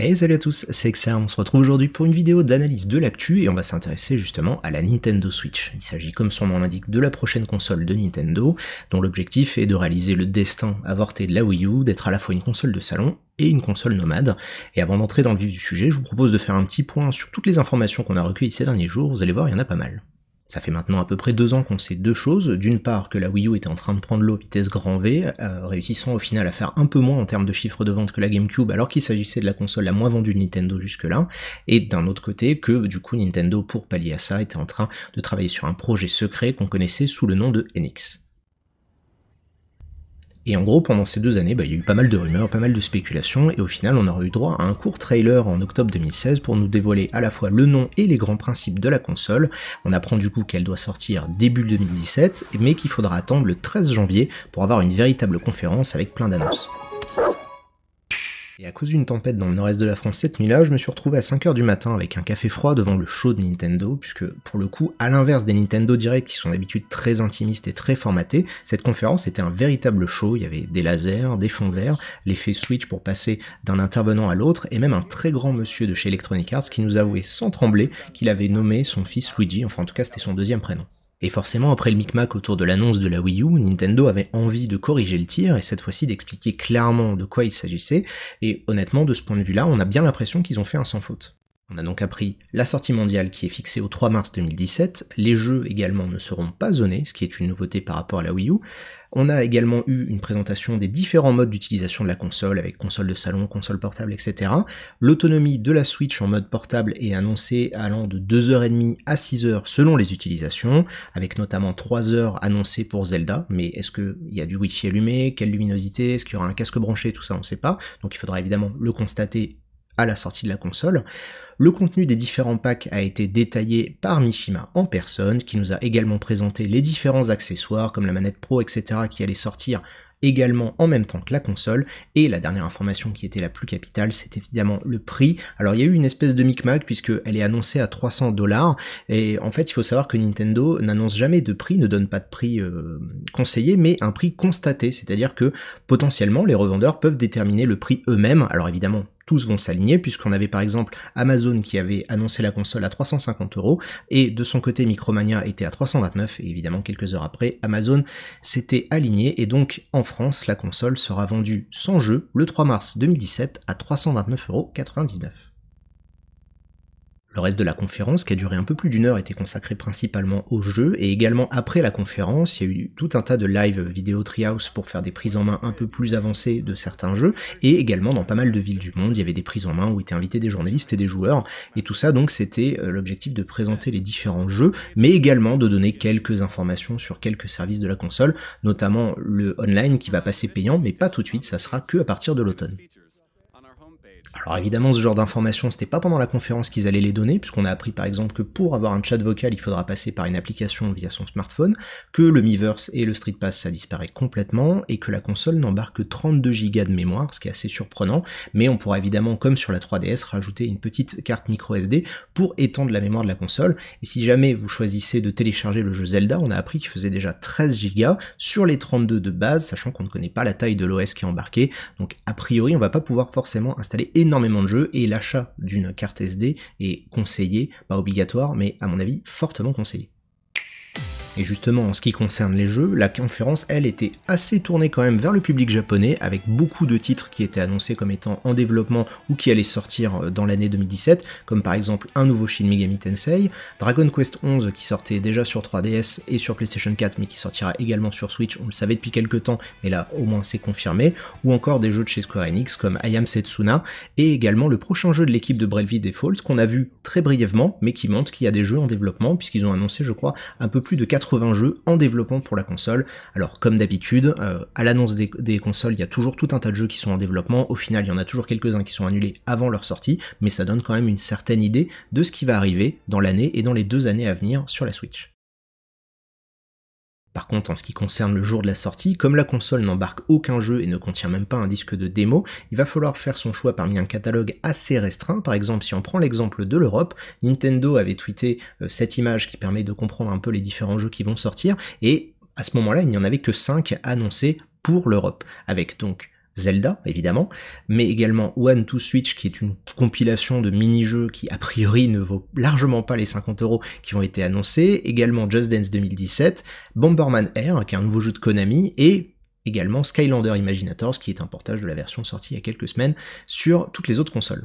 Hey salut à tous, c'est Xer, on se retrouve aujourd'hui pour une vidéo d'analyse de l'actu et on va s'intéresser justement à la Nintendo Switch. Il s'agit comme son nom l'indique de la prochaine console de Nintendo, dont l'objectif est de réaliser le destin avorté de la Wii U, d'être à la fois une console de salon et une console nomade. Et avant d'entrer dans le vif du sujet, je vous propose de faire un petit point sur toutes les informations qu'on a recueillies ces derniers jours, vous allez voir, il y en a pas mal. Ça fait maintenant à peu près deux ans qu'on sait deux choses. D'une part, que la Wii U était en train de prendre l'eau vitesse grand V, euh, réussissant au final à faire un peu moins en termes de chiffre de vente que la GameCube, alors qu'il s'agissait de la console la moins vendue de Nintendo jusque-là. Et d'un autre côté, que du coup, Nintendo, pour pallier à ça, était en train de travailler sur un projet secret qu'on connaissait sous le nom de NX. Et en gros, pendant ces deux années, bah, il y a eu pas mal de rumeurs, pas mal de spéculations, et au final, on aura eu droit à un court trailer en octobre 2016 pour nous dévoiler à la fois le nom et les grands principes de la console. On apprend du coup qu'elle doit sortir début 2017, mais qu'il faudra attendre le 13 janvier pour avoir une véritable conférence avec plein d'annonces. Et à cause d'une tempête dans le nord-est de la France cette nuit-là, je me suis retrouvé à 5h du matin avec un café froid devant le show de Nintendo, puisque pour le coup, à l'inverse des Nintendo Direct qui sont d'habitude très intimistes et très formatés, cette conférence était un véritable show, il y avait des lasers, des fonds verts, l'effet switch pour passer d'un intervenant à l'autre, et même un très grand monsieur de chez Electronic Arts qui nous avouait sans trembler qu'il avait nommé son fils Luigi, enfin en tout cas c'était son deuxième prénom. Et forcément, après le micmac autour de l'annonce de la Wii U, Nintendo avait envie de corriger le tir et cette fois-ci d'expliquer clairement de quoi il s'agissait. Et honnêtement, de ce point de vue-là, on a bien l'impression qu'ils ont fait un sans faute. On a donc appris la sortie mondiale qui est fixée au 3 mars 2017, les jeux également ne seront pas zonés, ce qui est une nouveauté par rapport à la Wii U. On a également eu une présentation des différents modes d'utilisation de la console, avec console de salon, console portable, etc. L'autonomie de la Switch en mode portable est annoncée allant de 2h30 à 6h selon les utilisations, avec notamment 3h annoncées pour Zelda, mais est-ce qu'il y a du Wi-Fi allumé, quelle luminosité, est-ce qu'il y aura un casque branché, tout ça on ne sait pas, donc il faudra évidemment le constater à la sortie de la console. Le contenu des différents packs a été détaillé par Mishima en personne, qui nous a également présenté les différents accessoires comme la manette Pro, etc., qui allaient sortir également en même temps que la console. Et la dernière information qui était la plus capitale, c'est évidemment le prix. Alors il y a eu une espèce de micmac puisqu'elle est annoncée à 300 dollars. Et en fait, il faut savoir que Nintendo n'annonce jamais de prix, ne donne pas de prix euh, conseillé, mais un prix constaté. C'est-à-dire que potentiellement, les revendeurs peuvent déterminer le prix eux-mêmes. Alors évidemment, tous vont s'aligner, puisqu'on avait par exemple Amazon qui avait annoncé la console à 350 euros, et de son côté Micromania était à 329, et évidemment quelques heures après, Amazon s'était aligné, et donc en France, la console sera vendue sans jeu le 3 mars 2017 à 329,99 euros. Le reste de la conférence, qui a duré un peu plus d'une heure, était consacré principalement aux jeux, et également après la conférence, il y a eu tout un tas de live vidéo Treehouse pour faire des prises en main un peu plus avancées de certains jeux, et également dans pas mal de villes du monde, il y avait des prises en main où étaient invités des journalistes et des joueurs, et tout ça donc c'était euh, l'objectif de présenter les différents jeux, mais également de donner quelques informations sur quelques services de la console, notamment le online qui va passer payant, mais pas tout de suite, ça sera que à partir de l'automne. Alors évidemment, ce genre d'informations, c'était pas pendant la conférence qu'ils allaient les donner, puisqu'on a appris par exemple que pour avoir un chat vocal, il faudra passer par une application via son smartphone, que le Miiverse et le Street ça disparaît complètement, et que la console n'embarque que 32 Go de mémoire, ce qui est assez surprenant, mais on pourra évidemment, comme sur la 3DS, rajouter une petite carte micro SD pour étendre la mémoire de la console, et si jamais vous choisissez de télécharger le jeu Zelda, on a appris qu'il faisait déjà 13 Go sur les 32 de base, sachant qu'on ne connaît pas la taille de l'OS qui est embarqué, donc a priori, on va pas pouvoir forcément installer énormément de jeux et l'achat d'une carte SD est conseillé, pas obligatoire, mais à mon avis fortement conseillé. Et justement, en ce qui concerne les jeux, la conférence, elle, était assez tournée quand même vers le public japonais, avec beaucoup de titres qui étaient annoncés comme étant en développement ou qui allaient sortir euh, dans l'année 2017, comme par exemple un nouveau Shin Megami Tensei, Dragon Quest 11 qui sortait déjà sur 3DS et sur PlayStation 4, mais qui sortira également sur Switch, on le savait depuis quelques temps, mais là au moins c'est confirmé, ou encore des jeux de chez Square Enix comme I Am Setsuna, et également le prochain jeu de l'équipe de Bravely Default qu'on a vu très brièvement, mais qui montre qu'il y a des jeux en développement, puisqu'ils ont annoncé, je crois, un peu plus de 4 80 jeux en développement pour la console. Alors comme d'habitude, euh, à l'annonce des, consoles, il y a toujours tout un tas de jeux qui sont en développement. Au final, il y en a toujours quelques-uns qui sont annulés avant leur sortie, mais ça donne quand même une certaine idée de ce qui va arriver dans l'année et dans les deux années à venir sur la Switch. Par contre, en ce qui concerne le jour de la sortie, comme la console n'embarque aucun jeu et ne contient même pas un disque de démo, il va falloir faire son choix parmi un catalogue assez restreint. Par exemple, si on prend l'exemple de l'Europe, Nintendo avait tweeté euh, cette image qui permet de comprendre un peu les différents jeux qui vont sortir, et à ce moment-là, il n'y en avait que 5 annoncés pour l'Europe, avec donc Zelda, évidemment, mais également One to Switch, qui est une compilation de mini-jeux qui, a priori, ne vaut largement pas les 50 euros qui ont été annoncés, également Just Dance 2017, Bomberman Air, qui est un nouveau jeu de Konami, et également Skylander Imaginators, qui est un portage de la version sortie il y a quelques semaines sur toutes les autres consoles.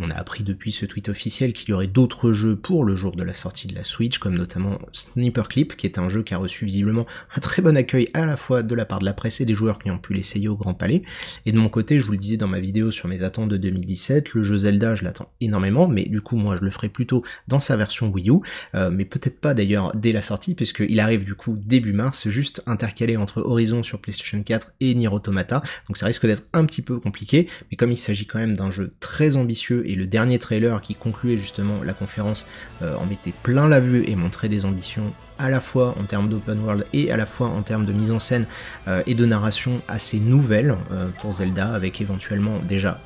On a appris depuis ce tweet officiel qu'il y aurait d'autres jeux pour le jour de la sortie de la Switch, comme notamment Sniper Clip, qui est un jeu qui a reçu visiblement un très bon accueil à la fois de la part de la presse et des joueurs qui ont pu l'essayer au Grand Palais. Et de mon côté, je vous le disais dans ma vidéo sur mes attentes de 2017, le jeu Zelda, je l'attends énormément, mais du coup, moi, je le ferai plutôt dans sa version Wii U, euh, mais peut-être pas d'ailleurs dès la sortie, puisqu'il arrive du coup début mars, juste intercalé entre Horizon sur PlayStation 4 et Nier Automata, donc ça risque d'être un petit peu compliqué, mais comme il s'agit quand même d'un jeu très ambitieux et le dernier trailer qui concluait justement la conférence euh, en mettait plein la vue et montrait des ambitions à la fois en termes d'open world et à la fois en termes de mise en scène euh, et de narration assez nouvelles euh, pour Zelda avec éventuellement déjà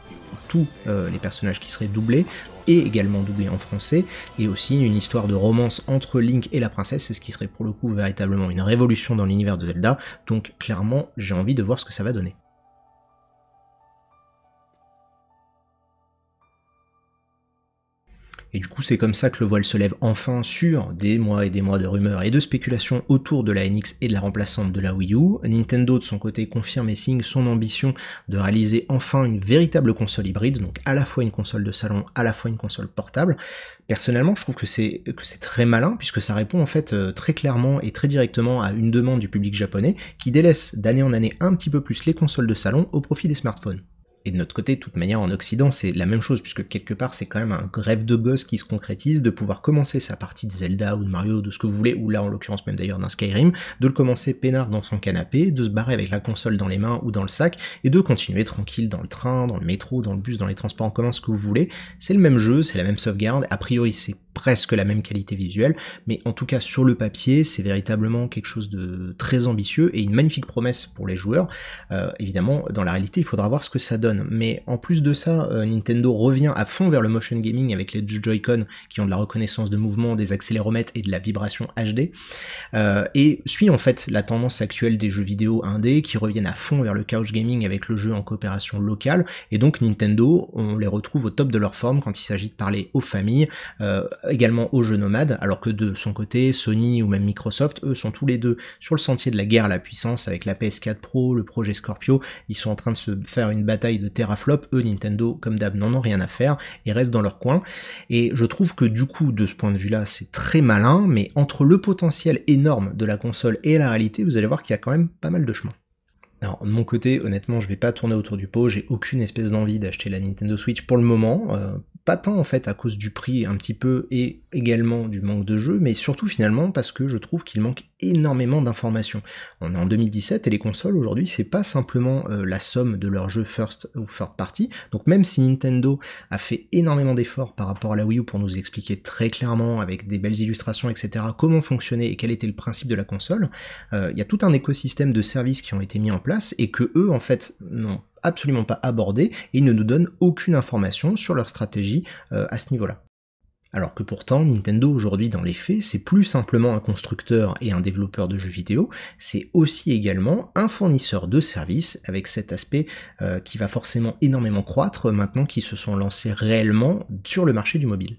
tous les personnages qui seraient doublés et également doublés en français et aussi une histoire de romance entre Link et la princesse ce qui serait pour le coup véritablement une révolution dans l'univers de Zelda donc clairement j'ai envie de voir ce que ça va donner. Et du coup, c'est comme ça que le voile se lève enfin sur des mois et des mois de rumeurs et de spéculations autour de la NX et de la remplaçante de la Wii U. Nintendo, de son côté, confirme et signe son ambition de réaliser enfin une véritable console hybride, donc à la fois une console de salon, à la fois une console portable. Personnellement, je trouve que c'est que c'est très malin puisque ça répond en fait euh, très clairement et très directement à une demande du public japonais qui délaisse d'année en année un petit peu plus les consoles de salon au profit des smartphones et de notre côté, de toute manière, en Occident, c'est la même chose, puisque quelque part, c'est quand même un grève de gosse qui se concrétise, de pouvoir commencer sa partie de Zelda ou de Mario, de ce que vous voulez, ou là, en l'occurrence, même d'ailleurs d'un Skyrim, de le commencer peinard dans son canapé, de se barrer avec la console dans les mains ou dans le sac, et de continuer tranquille dans le train, dans le métro, dans le bus, dans les transports en commun, ce que vous voulez. C'est le même jeu, c'est la même sauvegarde, a priori, c'est presque la même qualité visuelle, mais en tout cas sur le papier, c'est véritablement quelque chose de très ambitieux et une magnifique promesse pour les joueurs. Euh, évidemment, dans la réalité, il faudra voir ce que ça donne. Mais en plus de ça, euh, Nintendo revient à fond vers le motion gaming avec les Joy-Con qui ont de la reconnaissance de mouvement, des accéléromètres et de la vibration HD, euh, et suit en fait la tendance actuelle des jeux vidéo indé qui reviennent à fond vers le couch gaming avec le jeu en coopération locale, et donc Nintendo, on les retrouve au top de leur forme quand il s'agit de parler aux familles, également aux jeux nomades, alors que de son côté, Sony ou même Microsoft, eux, sont tous les deux sur le sentier de la guerre à la puissance avec la PS4 Pro, le projet Scorpio, ils sont en train de se faire une bataille de teraflop, eux, Nintendo, comme d'hab, n'en ont rien à faire, et restent dans leur coin, et je trouve que du coup, de ce point de vue-là, c'est très malin, mais entre le potentiel énorme de la console et la réalité, vous allez voir qu'il y a quand même pas mal de chemin. Alors, de mon côté, honnêtement, je vais pas tourner autour du pot, j'ai aucune espèce d'envie d'acheter la Nintendo Switch pour le moment. Euh, pas tant en fait à cause du prix un petit peu et également du manque de jeux, mais surtout finalement parce que je trouve qu'il manque énormément d'informations. On est en 2017 et les consoles aujourd'hui, c'est pas simplement euh, la somme de leurs jeux first ou third party. Donc même si Nintendo a fait énormément d'efforts par rapport à la Wii U pour nous expliquer très clairement avec des belles illustrations, etc., comment fonctionnait et quel était le principe de la console, euh, il y a tout un écosystème de services qui ont été mis en place et que eux, en fait, n'ont absolument pas abordé et ne nous donnent aucune information sur leur stratégie euh, à ce niveau-là. Alors que pourtant, Nintendo aujourd'hui dans les faits, c'est plus simplement un constructeur et un développeur de jeux vidéo, c'est aussi également un fournisseur de services, avec cet aspect euh, qui va forcément énormément croître maintenant qu'ils se sont lancés réellement sur le marché du mobile.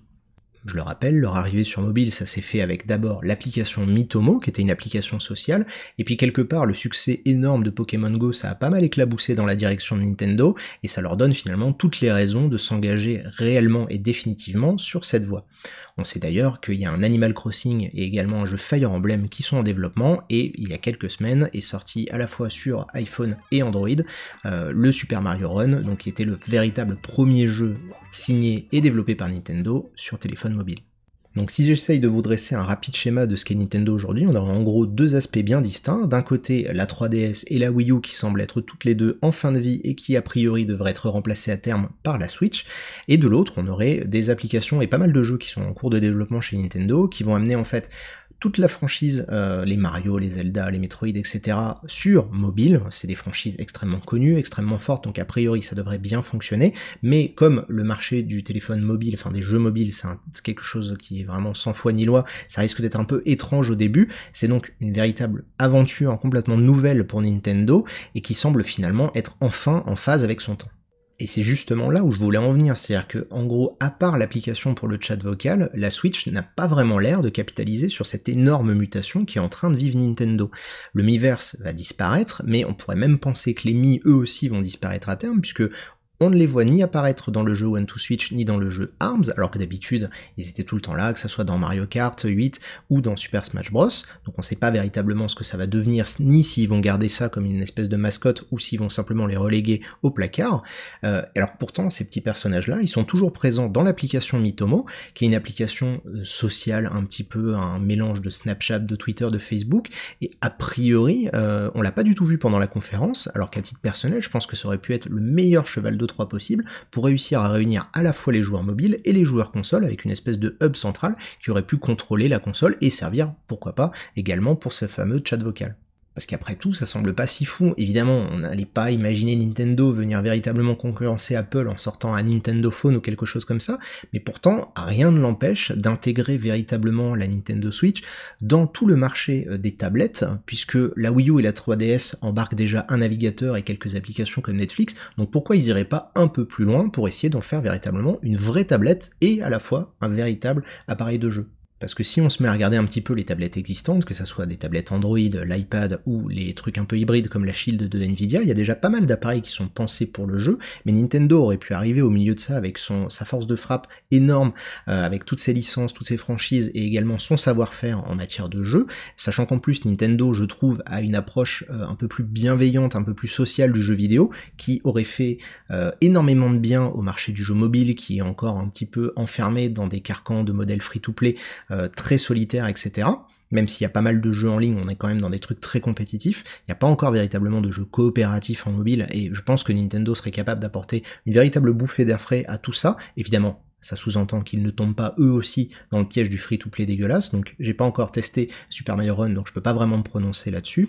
Je le rappelle, leur arrivée sur mobile, ça s'est fait avec d'abord l'application Mitomo, qui était une application sociale, et puis quelque part le succès énorme de Pokémon Go, ça a pas mal éclaboussé dans la direction de Nintendo, et ça leur donne finalement toutes les raisons de s'engager réellement et définitivement sur cette voie. On sait d'ailleurs qu'il y a un Animal Crossing et également un jeu Fire Emblem qui sont en développement, et il y a quelques semaines est sorti à la fois sur iPhone et Android euh, le Super Mario Run, donc qui était le véritable premier jeu signé et développé par Nintendo sur téléphone mobile. Donc si j'essaye de vous dresser un rapide schéma de ce qu'est Nintendo aujourd'hui, on aura en gros deux aspects bien distincts. D'un côté, la 3DS et la Wii U qui semblent être toutes les deux en fin de vie et qui a priori devraient être remplacées à terme par la Switch. Et de l'autre, on aurait des applications et pas mal de jeux qui sont en cours de développement chez Nintendo qui vont amener en fait toute la franchise, euh, les Mario, les Zelda, les Metroid, etc., sur mobile. C'est des franchises extrêmement connues, extrêmement fortes, donc a priori ça devrait bien fonctionner. Mais comme le marché du téléphone mobile, enfin des jeux mobiles, c'est quelque chose qui est vraiment sans foi ni loi, ça risque d'être un peu étrange au début. C'est donc une véritable aventure hein, complètement nouvelle pour Nintendo et qui semble finalement être enfin en phase avec son temps. Et c'est justement là où je voulais en venir, c'est-à-dire que, en gros, à part l'application pour le chat vocal, la Switch n'a pas vraiment l'air de capitaliser sur cette énorme mutation qui est en train de vivre Nintendo. Le Miiverse va disparaître, mais on pourrait même penser que les Mi eux aussi vont disparaître à terme, puisque on ne les voit ni apparaître dans le jeu One to Switch ni dans le jeu ARMS, alors que d'habitude ils étaient tout le temps là, que ce soit dans Mario Kart 8 ou dans Super Smash Bros. Donc on ne sait pas véritablement ce que ça va devenir, ni s'ils vont garder ça comme une espèce de mascotte ou s'ils vont simplement les reléguer au placard. Euh, alors pourtant ces petits personnages-là, ils sont toujours présents dans l'application Mitomo, qui est une application euh, sociale un petit peu un mélange de Snapchat, de Twitter, de Facebook. Et a priori, on euh, on l'a pas du tout vu pendant la conférence, alors qu'à titre personnel, je pense que ça aurait pu être le meilleur cheval de trois possibles pour réussir à réunir à la fois les joueurs mobiles et les joueurs console avec une espèce de hub central qui aurait pu contrôler la console et servir, pourquoi pas, également pour ce fameux chat vocal. Parce qu'après tout, ça semble pas si fou. Évidemment, on n'allait pas imaginer Nintendo venir véritablement concurrencer Apple en sortant un Nintendo Phone ou quelque chose comme ça, mais pourtant, rien ne l'empêche d'intégrer véritablement la Nintendo Switch dans tout le marché euh, des tablettes, puisque la Wii U et la 3DS embarquent déjà un navigateur et quelques applications comme Netflix, donc pourquoi ils n'iraient pas un peu plus loin pour essayer d'en faire véritablement une vraie tablette et à la fois un véritable appareil de jeu parce que si on se met à regarder un petit peu les tablettes existantes, que ce soit des tablettes Android, l'iPad ou les trucs un peu hybrides comme la Shield de Nvidia, il y a déjà pas mal d'appareils qui sont pensés pour le jeu, mais Nintendo aurait pu arriver au milieu de ça avec son, sa force de frappe énorme, euh, avec toutes ses licences, toutes ses franchises et également son savoir-faire en matière de jeu, sachant qu'en plus Nintendo, je trouve, a une approche euh, un peu plus bienveillante, un peu plus sociale du jeu vidéo, qui aurait fait euh, énormément de bien au marché du jeu mobile, qui est encore un petit peu enfermé dans des carcans de modèles free-to-play euh, très solitaire, etc même s'il y a pas mal de jeux en ligne, on est quand même dans des trucs très compétitifs. Il n'y a pas encore véritablement de jeux coopératifs en mobile, et je pense que Nintendo serait capable d'apporter une véritable bouffée d'air frais à tout ça. Évidemment, ça sous-entend qu'ils ne tombent pas eux aussi dans le piège du free-to-play dégueulasse. Donc, j'ai pas encore testé Super Mario Run, donc je peux pas vraiment me prononcer là-dessus.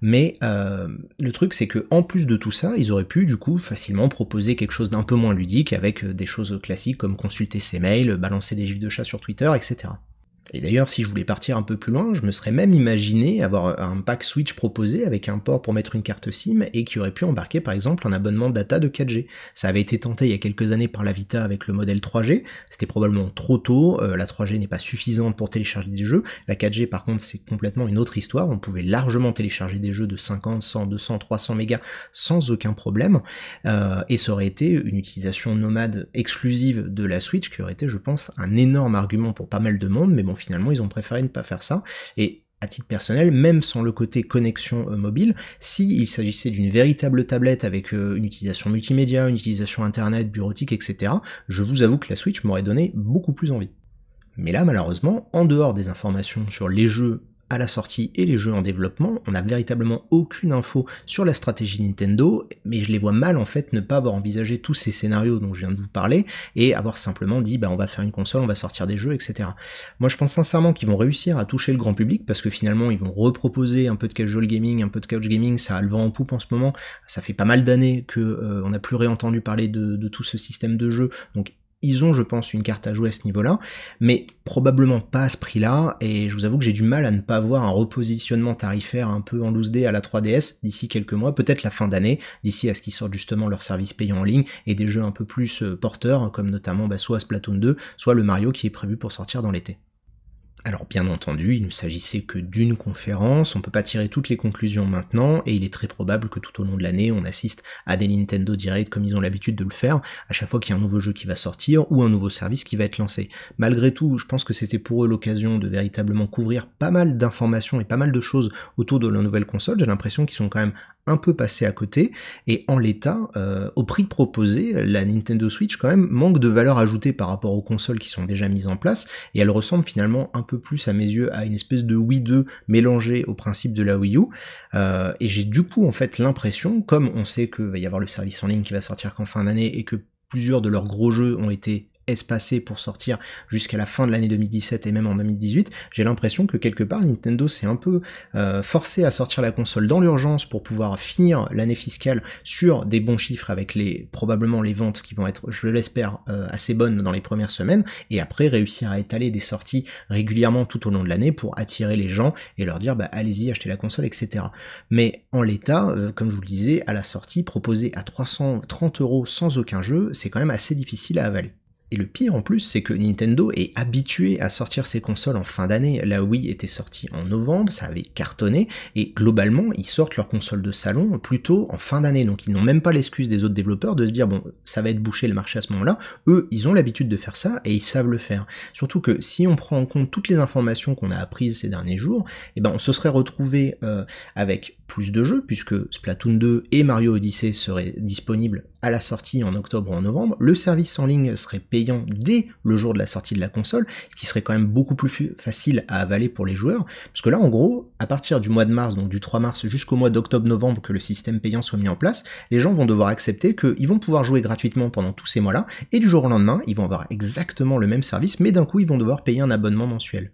Mais euh, le truc, c'est que en plus de tout ça, ils auraient pu du coup facilement proposer quelque chose d'un peu moins ludique avec euh, des choses classiques comme consulter ses mails, balancer des gifs de chat sur Twitter, etc. Et d'ailleurs, si je voulais partir un peu plus loin, je me serais même imaginé avoir un pack Switch proposé avec un port pour mettre une carte SIM et qui aurait pu embarquer par exemple un abonnement data de 4G. Ça avait été tenté il y a quelques années par la Vita avec le modèle 3G, c'était probablement trop tôt, euh, la 3G n'est pas suffisante pour télécharger des jeux, la 4G par contre c'est complètement une autre histoire, on pouvait largement télécharger des jeux de 50, 100, 200, 300 mégas sans aucun problème, euh, et ça aurait été une utilisation nomade exclusive de la Switch qui aurait été je pense un énorme argument pour pas mal de monde, mais bon finalement ils ont préféré ne pas faire ça. Et à titre personnel, même sans le côté connexion euh, mobile, s'il s'agissait d'une véritable tablette avec euh, une utilisation multimédia, une utilisation internet, bureautique, etc., je vous avoue que la Switch m'aurait donné beaucoup plus envie. Mais là, malheureusement, en dehors des informations sur les jeux à la sortie et les jeux en développement, on n'a véritablement aucune info sur la stratégie Nintendo, mais je les vois mal en fait ne pas avoir envisagé tous ces scénarios dont je viens de vous parler et avoir simplement dit bah on va faire une console, on va sortir des jeux, etc. Moi je pense sincèrement qu'ils vont réussir à toucher le grand public parce que finalement ils vont reproposer un peu de casual gaming, un peu de couch gaming, ça a le vent en poupe en ce moment, ça fait pas mal d'années que euh, on n'a plus réentendu parler de, de tout ce système de jeu, donc ils ont, je pense, une carte à jouer à ce niveau-là, mais probablement pas à ce prix-là, et je vous avoue que j'ai du mal à ne pas avoir un repositionnement tarifaire un peu en loose D à la 3DS d'ici quelques mois, peut-être la fin d'année, d'ici à ce qu'ils sortent justement leurs services payants en ligne et des jeux un peu plus euh, porteurs, comme notamment bah, soit Splatoon 2, soit le Mario qui est prévu pour sortir dans l'été. Alors bien entendu, il ne s'agissait que d'une conférence, on ne peut pas tirer toutes les conclusions maintenant, et il est très probable que tout au long de l'année, on assiste à des Nintendo Direct comme ils ont l'habitude de le faire, à chaque fois qu'il y a un nouveau jeu qui va sortir ou un nouveau service qui va être lancé. Malgré tout, je pense que c'était pour eux l'occasion de véritablement couvrir pas mal d'informations et pas mal de choses autour de la nouvelle console, j'ai l'impression qu'ils sont quand même un peu passé à côté, et en l'état, euh, au prix proposé, la Nintendo Switch quand même manque de valeur ajoutée par rapport aux consoles qui sont déjà mises en place, et elle ressemble finalement un peu plus à mes yeux à une espèce de Wii 2 mélangée au principe de la Wii U, euh, et j'ai du coup en fait l'impression, comme on sait que va y avoir le service en ligne qui va sortir qu'en fin d'année, et que plusieurs de leurs gros jeux ont été Espacé pour sortir jusqu'à la fin de l'année 2017 et même en 2018, j'ai l'impression que quelque part Nintendo s'est un peu euh, forcé à sortir la console dans l'urgence pour pouvoir finir l'année fiscale sur des bons chiffres avec les probablement les ventes qui vont être, je l'espère, euh, assez bonnes dans les premières semaines et après réussir à étaler des sorties régulièrement tout au long de l'année pour attirer les gens et leur dire bah allez-y achetez la console etc. Mais en l'état, euh, comme je vous le disais, à la sortie proposée à 330 euros sans aucun jeu, c'est quand même assez difficile à avaler. Et le pire en plus, c'est que Nintendo est habitué à sortir ses consoles en fin d'année. La Wii était sortie en novembre, ça avait cartonné, et globalement, ils sortent leurs consoles de salon plutôt en fin d'année. Donc ils n'ont même pas l'excuse des autres développeurs de se dire, bon, ça va être bouché le marché à ce moment-là. Eux, ils ont l'habitude de faire ça et ils savent le faire. Surtout que si on prend en compte toutes les informations qu'on a apprises ces derniers jours, eh ben, on se serait retrouvé euh, avec plus de jeux, puisque Splatoon 2 et Mario Odyssey seraient disponibles à la sortie en octobre ou en novembre, le service en ligne serait payant dès le jour de la sortie de la console, ce qui serait quand même beaucoup plus facile à avaler pour les joueurs, parce que là en gros, à partir du mois de mars, donc du 3 mars jusqu'au mois d'octobre-novembre que le système payant soit mis en place, les gens vont devoir accepter qu'ils vont pouvoir jouer gratuitement pendant tous ces mois-là, et du jour au lendemain, ils vont avoir exactement le même service, mais d'un coup ils vont devoir payer un abonnement mensuel.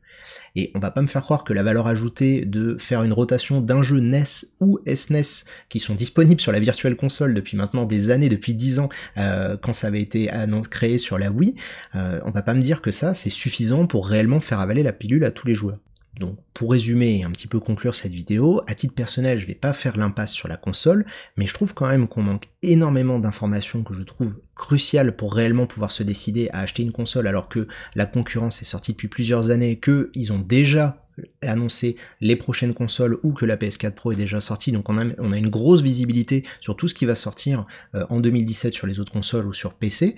Et on va pas me faire croire que la valeur ajoutée de faire une rotation d'un jeu NES ou SNES e qui sont disponibles sur la virtuelle Console depuis maintenant des années, depuis dix ans, euh, quand ça avait été créé sur la Wii, euh, on va pas me dire que ça c'est suffisant pour réellement faire avaler la pilule à tous les joueurs. Donc pour résumer et un petit peu conclure cette vidéo, à titre personnel je vais pas faire l'impasse sur la console, mais je trouve quand même qu'on manque énormément d'informations que je trouve cruciales pour réellement pouvoir se décider à acheter une console alors que la concurrence est sortie depuis plusieurs années, qu'ils ont déjà annoncer les prochaines consoles ou que la PS4 Pro est déjà sortie. Donc on a, on a une grosse visibilité sur tout ce qui va sortir euh, en 2017 sur les autres consoles ou sur PC.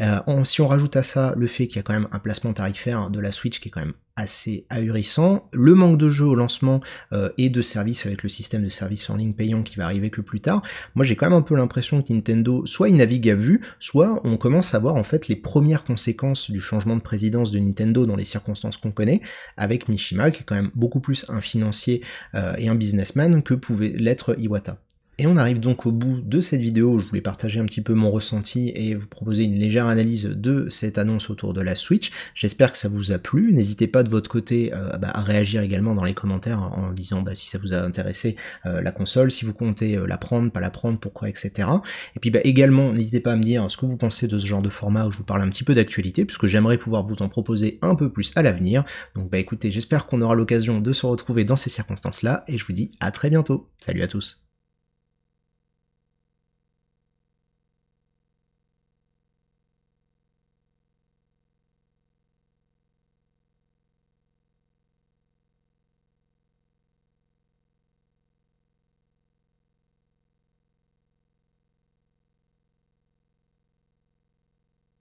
Euh, si on rajoute à ça le fait qu'il y a quand même un placement tarifaire de la Switch qui est quand même assez ahurissant, le manque de jeux au lancement euh, et de services avec le système de services en ligne payant qui va arriver que plus tard, moi j'ai quand même un peu l'impression que Nintendo soit il navigue à vue, soit on commence à voir en fait les premières conséquences du changement de présidence de Nintendo dans les circonstances qu'on connaît, avec Mishima qui est quand même beaucoup plus un financier euh, et un businessman que pouvait l'être Iwata. Et on arrive donc au bout de cette vidéo où je voulais partager un petit peu mon ressenti et vous proposer une légère analyse de cette annonce autour de la Switch. J'espère que ça vous a plu. N'hésitez pas de votre côté euh, bah, à réagir également dans les commentaires en disant bah, si ça vous a intéressé euh, la console, si vous comptez euh, la prendre, pas la prendre, pourquoi, etc. Et puis bah, également, n'hésitez pas à me dire ce que vous pensez de ce genre de format où je vous parle un petit peu d'actualité, puisque j'aimerais pouvoir vous en proposer un peu plus à l'avenir. Donc bah écoutez, j'espère qu'on aura l'occasion de se retrouver dans ces circonstances-là, et je vous dis à très bientôt. Salut à tous.